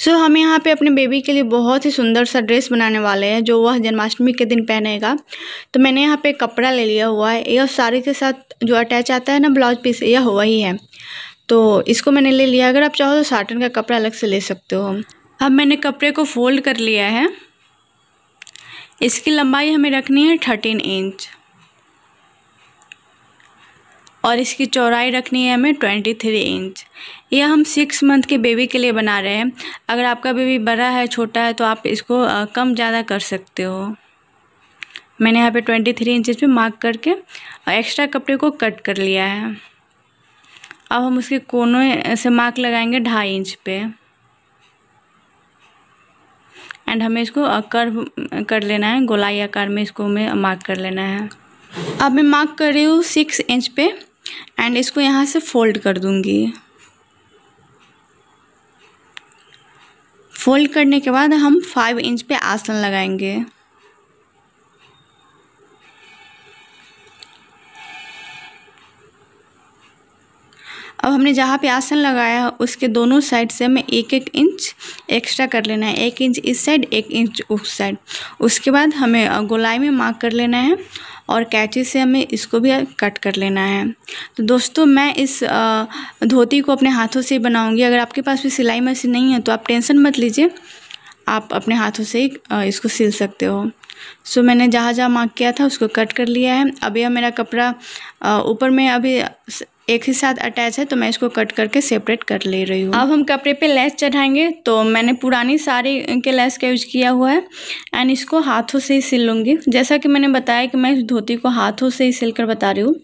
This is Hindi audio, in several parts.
सो हम यहाँ पे अपने बेबी के लिए बहुत ही सुंदर सा ड्रेस बनाने वाले हैं जो वह जन्माष्टमी के दिन पहनेगा तो मैंने यहाँ पे कपड़ा ले लिया हुआ है यह साड़ी के साथ जो अटैच आता है ना ब्लाउज पीस यह हुआ ही है तो इसको मैंने ले लिया अगर आप चाहो तो साटन का कपड़ा अलग से ले सकते हो अब मैंने कपड़े को फोल्ड कर लिया है इसकी लंबाई हमें रखनी है थर्टीन इंच और इसकी चौड़ाई रखनी है हमें ट्वेंटी थ्री इंच यह हम सिक्स मंथ के बेबी के लिए बना रहे हैं अगर आपका बेबी बड़ा है छोटा है तो आप इसको कम ज़्यादा कर सकते हो मैंने यहाँ पे ट्वेंटी थ्री इंचज पर मार्क करके एक्स्ट्रा कपड़े को कट कर लिया है अब हम उसके कोनों से मार्क लगाएंगे ढाई इंच पे एंड हमें इसको कर्व कर लेना है गोलाई आकार में इसको हमें मार्क कर लेना है अब मैं मार्क कर रही हूँ सिक्स इंच पे एंड इसको यहाँ से फोल्ड कर दूँगी फोल्ड करने के बाद हम फाइव इंच पे आसन लगाएंगे अब हमने जहाँ पे आसन लगाया उसके दोनों साइड से हमें एक एक इंच एक्स्ट्रा कर लेना है एक इंच इस साइड एक इंच उस साइड उसके बाद हमें गोलाई में मार्क कर लेना है और कैची से हमें इसको भी कट कर लेना है तो दोस्तों मैं इस धोती को अपने हाथों से ही बनाऊँगी अगर आपके पास भी सिलाई मशीन नहीं है तो आप टेंशन मत लीजिए आप अपने हाथों से ही इसको सिल सकते हो सो so, मैंने जहाँ जहाँ मार्क किया था उसको कट कर लिया है अभी यह मेरा कपड़ा ऊपर में अभी एक ही साथ अटैच है तो मैं इसको कट करके सेपरेट कर ले रही हूँ अब हम कपड़े पे लेस चढ़ाएंगे तो मैंने पुरानी साड़ी के लेस का यूज किया हुआ है एंड इसको हाथों से ही सिल लूँगी जैसा कि मैंने बताया कि मैं इस धोती को हाथों से ही सिल कर बता रही हूँ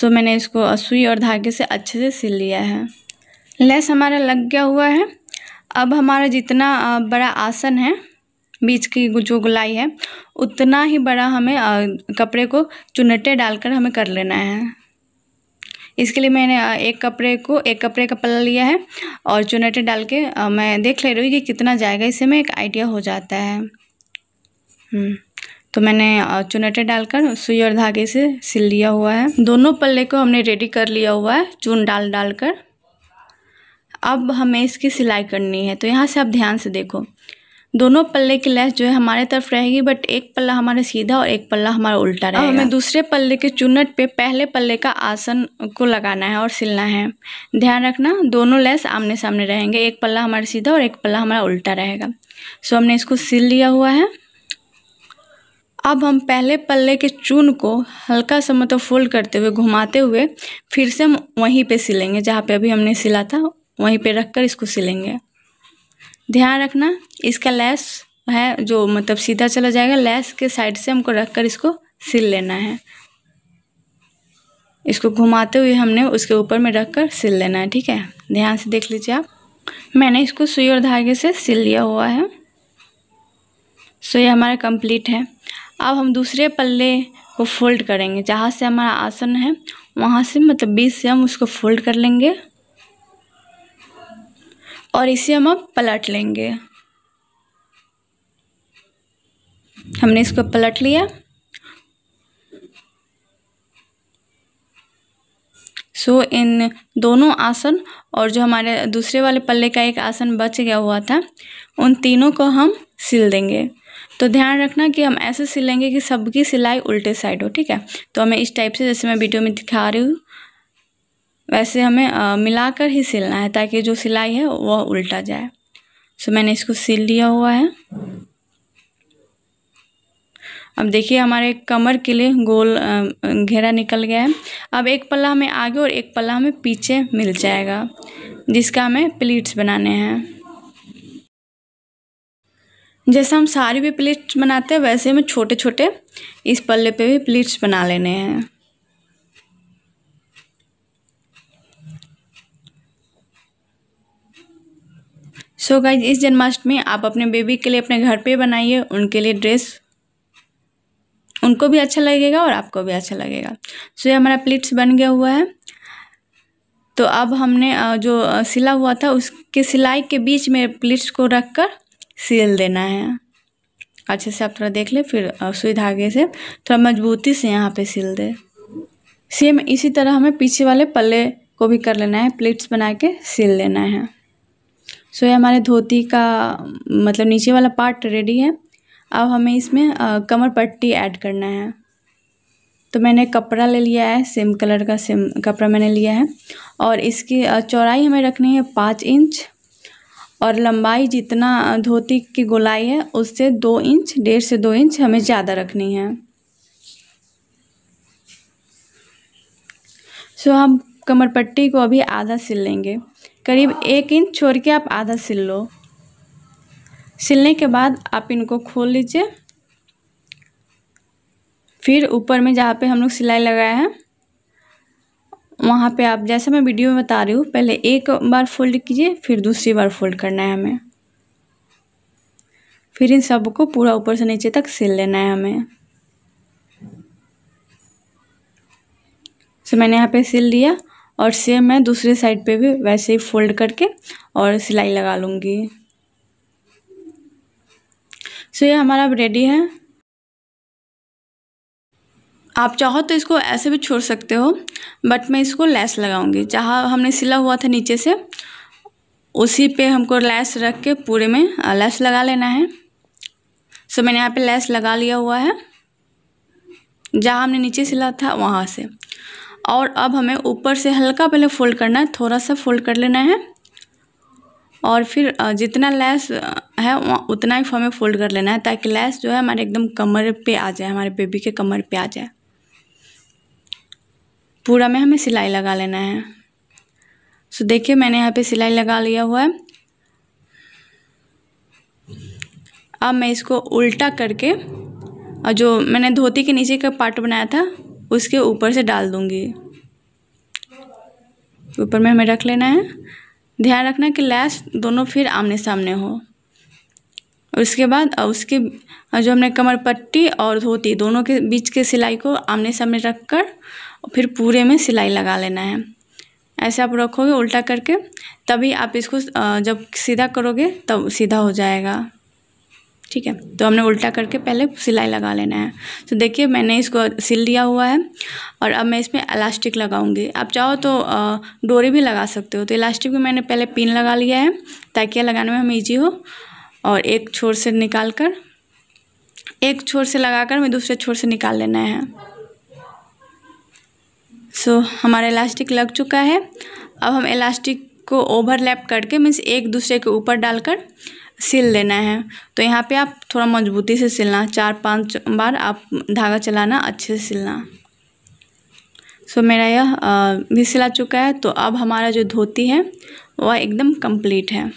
सो मैंने इसको सुई और धागे से अच्छे से सिल लिया है लेस हमारा लग गया हुआ है अब हमारा जितना बड़ा आसन है बीच की जो गुलाई है उतना ही बड़ा हमें कपड़े को चुनटे डालकर हमें कर लेना है इसके लिए मैंने एक कपड़े को एक कपड़े का पल्ला लिया है और चुनेटे डाल के मैं देख ले रही हूँ कि कितना जाएगा इससे मैं एक आइडिया हो जाता है हम्म, तो मैंने चुनेटे डालकर सुई और धागे से सिल लिया हुआ है दोनों पल्ले को हमने रेडी कर लिया हुआ है चून डाल डाल कर अब हमें इसकी सिलाई करनी है तो यहाँ से आप ध्यान से देखो दोनों पल्ले की लेस जो है हमारे तरफ रहेगी बट एक पल्ला हमारे सीधा और एक पल्ला हमारा उल्टा रहेगा हमें दूसरे पल्ले के चुनट पे पहले पल्ले का आसन को लगाना है और सिलना है ध्यान रखना दोनों लेस आमने सामने रहेंगे एक पल्ला हमारा सीधा और एक पल्ला हमारा उल्टा रहेगा सो हमने इसको सिल लिया हुआ है अब हम पहले पल्ले के चून को हल्का सा मतलब फोल्ड करते हुए घुमाते हुए फिर से हम वहीं पे सिलेंगे जहाँ पे अभी हमने सिला था वहीं पे रखकर इसको सिलेंगे ध्यान रखना इसका लैस है जो मतलब सीधा चला जाएगा लैस के साइड से हमको रख कर इसको सिल लेना है इसको घुमाते हुए हमने उसके ऊपर में रख कर सिल लेना है ठीक है ध्यान से देख लीजिए आप मैंने इसको सुई और धागे से सिल लिया हुआ है सो ये हमारा कंप्लीट है अब हम दूसरे पल्ले को फोल्ड करेंगे जहाँ से हमारा आसन है वहाँ से मतलब बीस से हम उसको फोल्ड कर लेंगे और इसे हम अब पलट लेंगे हमने इसको पलट लिया सो so, इन दोनों आसन और जो हमारे दूसरे वाले पल्ले का एक आसन बच गया हुआ था उन तीनों को हम सिल देंगे तो ध्यान रखना कि हम ऐसे सिलेंगे कि सबकी सिलाई उल्टे साइड हो ठीक है तो हमें इस टाइप से जैसे मैं वीडियो में दिखा रही हूँ वैसे हमें मिलाकर ही सिलना है ताकि जो सिलाई है वह उल्टा जाए सो मैंने इसको सिल लिया हुआ है अब देखिए हमारे कमर के लिए गोल घेरा निकल गया है अब एक पल्ला हमें आगे और एक पल्ला हमें पीछे मिल जाएगा जिसका हमें प्लीट्स बनाने हैं जैसा हम सारी भी प्लीट्स बनाते हैं वैसे हमें छोटे छोटे इस पल्ले पे भी प्लीट्स बना लेने हैं सो so गाइज इस जन्माष्टमी आप अपने बेबी के लिए अपने घर पे बनाइए उनके लिए ड्रेस उनको भी अच्छा लगेगा और आपको भी अच्छा लगेगा सो so, ये हमारा प्लेट्स बन गया हुआ है तो अब हमने जो सिला हुआ था उसके सिलाई के बीच में प्लेट्स को रख कर सील देना है अच्छे से आप थोड़ा देख लें फिर सुई धागे से थोड़ा मजबूती से यहाँ पे सिल दें सेम इसी तरह हमें पीछे वाले पल्ले को भी कर लेना है प्लेट्स बना के सिल लेना है सो ये हमारे धोती का मतलब नीचे वाला पार्ट रेडी है अब हमें इसमें कमर पट्टी ऐड करना है तो मैंने कपड़ा ले लिया है सेम कलर का सेम कपड़ा मैंने लिया है और इसकी चौड़ाई हमें रखनी है पाँच इंच और लंबाई जितना धोती की गोलाई है उससे दो इंच डेढ़ से दो इंच हमें ज़्यादा रखनी है सो हम कमर पट्टी को अभी आधा सिल लेंगे करीब एक इंच छोड़ के आप आधा सिल लो सिलने के बाद आप इनको खोल लीजिए फिर ऊपर में जहाँ पे हम लोग सिलाई लगाए हैं वहाँ पे आप जैसे मैं वीडियो में बता रही हूँ पहले एक बार फोल्ड कीजिए फिर दूसरी बार फोल्ड करना है हमें फिर इन सबको पूरा ऊपर से नीचे तक सिल लेना है हमें तो मैंने यहाँ पे सिल लिया और सेम मैं दूसरे साइड पे भी वैसे ही फोल्ड करके और सिलाई लगा लूँगी सो ये हमारा रेडी है आप चाहो तो इसको ऐसे भी छोड़ सकते हो बट मैं इसको लैस लगाऊंगी जहाँ हमने सिला हुआ था नीचे से उसी पे हमको लैस रख के पूरे में लैस लगा लेना है सो मैंने यहाँ पे लैस लगा लिया हुआ है जहाँ हमने नीचे सिला था वहाँ से और अब हमें ऊपर से हल्का पहले फोल्ड करना है थोड़ा सा फोल्ड कर लेना है और फिर जितना लैस है उतना ही हमें फोल्ड कर लेना है ताकि लैस जो है हमारे एकदम कमर पे आ जाए हमारे बेबी के कमर पे आ जाए पूरा में हमें सिलाई लगा लेना है सो देखिए मैंने यहाँ पे सिलाई लगा लिया हुआ है अब मैं इसको उल्टा करके और जो मैंने धोती के नीचे का पार्ट बनाया था उसके ऊपर से डाल दूँगी ऊपर में हमें रख लेना है ध्यान रखना कि लैस दोनों फिर आमने सामने हो उसके बाद उसके जो हमने कमर पट्टी और धोती दोनों के बीच के सिलाई को आमने सामने रख कर फिर पूरे में सिलाई लगा लेना है ऐसे आप रखोगे उल्टा करके तभी आप इसको जब सीधा करोगे तब सीधा हो जाएगा ठीक है तो हमने उल्टा करके पहले सिलाई लगा लेना है तो देखिए मैंने इसको सिल दिया हुआ है और अब मैं इसमें इलास्टिक लगाऊंगी आप चाहो तो डोरी भी लगा सकते हो तो इलास्टिक में मैंने पहले पिन लगा लिया है ताकि लगाने में हमें ईजी हो और एक छोर से निकाल कर एक छोर से लगा कर हमें दूसरे छोर से निकाल लेना है सो हमारा इलास्टिक लग चुका है अब हम इलास्टिक को ओवरलैप करके मीन्स एक दूसरे के ऊपर डालकर सिल लेना है तो यहाँ पे आप थोड़ा मजबूती से सिलना चार पांच बार आप धागा चलाना अच्छे से सिलना सो so, मेरा यह भी सिला चुका है तो अब हमारा जो धोती है वह एकदम कंप्लीट है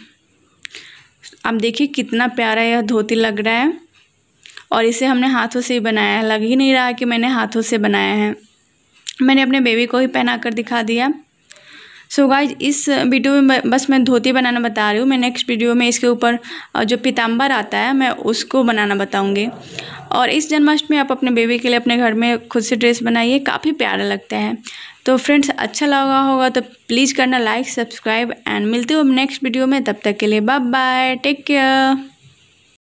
आप देखिए कितना प्यारा यह धोती लग रहा है और इसे हमने हाथों से ही बनाया है लग ही नहीं रहा कि मैंने हाथों से बनाया है मैंने अपने बेबी को ही पहना कर दिखा दिया सो so गाइज इस वीडियो में बस मैं धोती बनाना बता रही हूँ मैं नेक्स्ट वीडियो में इसके ऊपर जो पीताम्बर आता है मैं उसको बनाना बताऊँगी और इस जन्माष्टमी आप अपने बेबी के लिए अपने घर में खुद से ड्रेस बनाइए काफ़ी प्यारा लगता है तो फ्रेंड्स अच्छा लगा होगा तो प्लीज़ करना लाइक सब्सक्राइब एंड मिलते हो नेक्स्ट वीडियो में तब तक के लिए बाय बाय टेक केयर